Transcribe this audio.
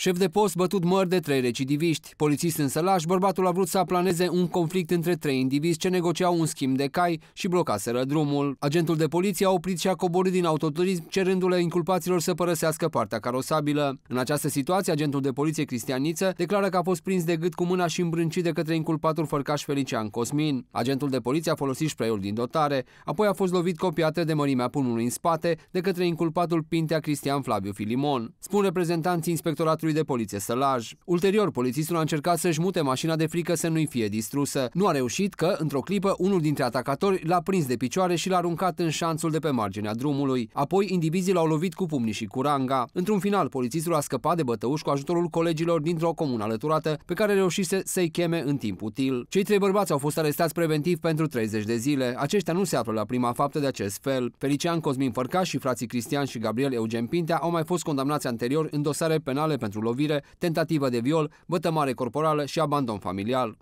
Șef de post bătut măr de trei recidiviști. Polițist în sălaș, bărbatul a vrut să aplaneze un conflict între trei indivizi ce negociau un schimb de cai și blocaseră drumul. Agentul de poliție a oprit și a coborât din autoturism, cerându-le inculpaților să părăsească partea carosabilă. În această situație, agentul de poliție Cristian declară că a fost prins de gât cu mâna și îmbrâncit de către inculpatul fărcaș Felician Cosmin. Agentul de poliție a folosit spray-ul din dotare, apoi a fost lovit copiate de mărimea pumnului în spate de către inculpatul Pintea Cristian Flaviu Filimon. Spun reprezentanții inspectoratului comisarului de poliție Sălaj. Ulterior, polițistul a încercat să-și mute mașina de frică să nu-i fie distrusă. Nu a reușit că, într-o clipă, unul dintre atacatori l-a prins de picioare și l-a aruncat în șanțul de pe marginea drumului. Apoi, indivizii l-au lovit cu pumnii și cu ranga. Într-un final, polițistul a scăpat de bătăuș cu ajutorul colegilor dintr-o comună alăturată pe care reușise să-i cheme în timp util. Cei trei bărbați au fost arestați preventiv pentru 30 de zile. Aceștia nu se află la prima faptă de acest fel. Felician Cosmin Fărcaș și frații Cristian și Gabriel Eugen Pintea au mai fost condamnați anterior în dosare penale pentru pentru lovire, tentativă de viol, bătămare corporală și abandon familial,